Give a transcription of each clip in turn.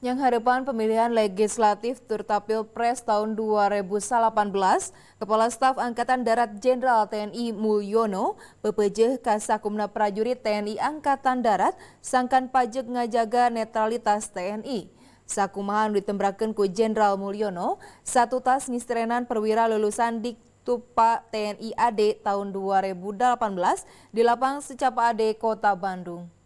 Yang harapan pemilihan legislatif Turta Pilpres tahun 2018, Kepala Staf Angkatan Darat Jenderal TNI Mulyono, BPJ Kasakumna Prajurit TNI Angkatan Darat, sangkan pajak ngajaga netralitas TNI. Sakumahan ditembrakan ku Jenderal Mulyono, satu tas ngisterenan perwira lulusan di Tupa TNI AD tahun 2018 di lapang secapa AD Kota Bandung.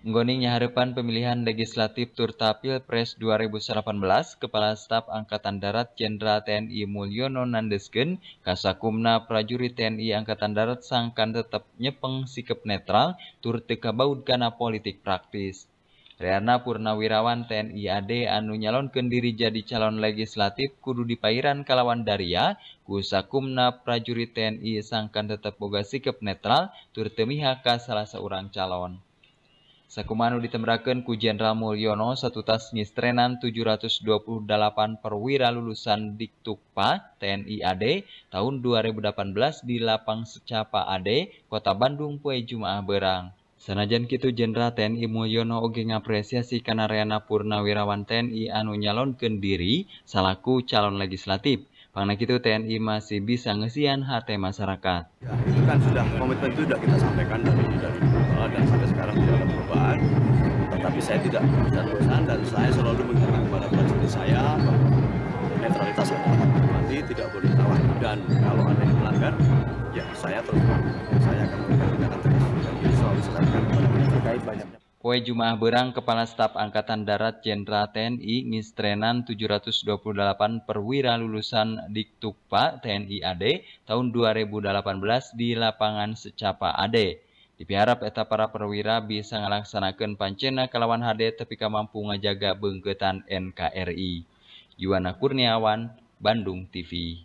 Nggoning nyaharepan pemilihan legislatif Turta Pilpres 2018, Kepala Staf Angkatan Darat Jenderal TNI Mulyono Nandesgen, Kasakumna prajurit TNI Angkatan Darat sangkan tetap nyepeng sikap netral, tur kabaud kana politik praktis. Reana Purnawirawan TNI AD anu nyalonkeun diri jadi calon legislatif kudu dipairan kalawan Daria, kusakumna prajurit TNI sangkan tetap boga sikap netral, tur temiha ka salah seorang calon. Sakumanu ditemrakan ku Jenderal Mulyono satu tas nyistrenan 728 perwira lulusan Diktukpa TNI AD tahun 2018 di Lapang Secapa AD, Kota Bandung Pue Jumaah Berang. Sanajan kitu Jenderal TNI Mulyono oge ngapresiasi kana Reana Purnawirawan TNI anu nyalonkeun diri salaku calon legislatif. Karena itu TNI masih bisa ngesian hati masyarakat. Ya, itu kan sudah komitmen itu sudah kita sampaikan dari dari awal dan sampai sekarang tidak ada perubahan. Tetapi saya tidak tidak bosan dan saya selalu mengingatkan kepada prajurit saya netralitas adalah mati tidak boleh tawar dan kalau ada yang melanggar ya saya terus saya akan memberikan tindakan tegas dan selalu sampaikan kepada banyak. Kue Jumaah Berang Kepala Staf Angkatan Darat Jenderal TNI Ngistrenan 728 perwira lulusan Diktukpa TNI AD tahun 2018 di lapangan Secapa AD. Dipiharap eta para perwira bisa ngalaksanakan pancena kelawan HD tepika mampu ngajaga bengketan NKRI. Yuwana Kurniawan, Bandung TV.